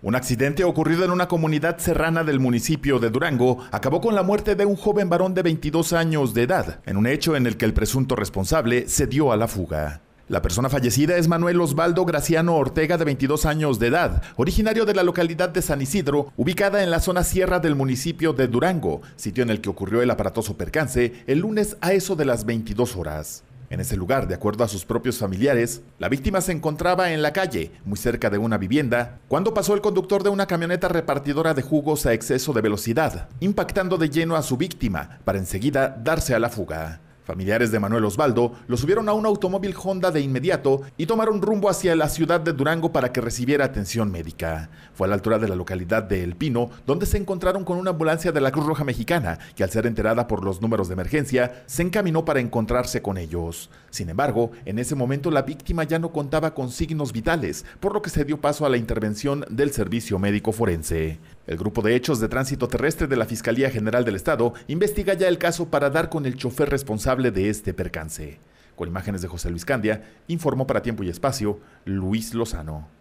Un accidente ocurrido en una comunidad serrana del municipio de Durango acabó con la muerte de un joven varón de 22 años de edad, en un hecho en el que el presunto responsable se dio a la fuga. La persona fallecida es Manuel Osvaldo Graciano Ortega, de 22 años de edad, originario de la localidad de San Isidro, ubicada en la zona sierra del municipio de Durango, sitio en el que ocurrió el aparatoso percance el lunes a eso de las 22 horas. En ese lugar, de acuerdo a sus propios familiares, la víctima se encontraba en la calle, muy cerca de una vivienda, cuando pasó el conductor de una camioneta repartidora de jugos a exceso de velocidad, impactando de lleno a su víctima para enseguida darse a la fuga. Familiares de Manuel Osvaldo lo subieron a un automóvil Honda de inmediato y tomaron rumbo hacia la ciudad de Durango para que recibiera atención médica. Fue a la altura de la localidad de El Pino donde se encontraron con una ambulancia de la Cruz Roja Mexicana que al ser enterada por los números de emergencia se encaminó para encontrarse con ellos. Sin embargo, en ese momento la víctima ya no contaba con signos vitales, por lo que se dio paso a la intervención del servicio médico forense. El grupo de hechos de tránsito terrestre de la Fiscalía General del Estado investiga ya el caso para dar con el chofer responsable de este percance. Con imágenes de José Luis Candia, informó para Tiempo y Espacio Luis Lozano.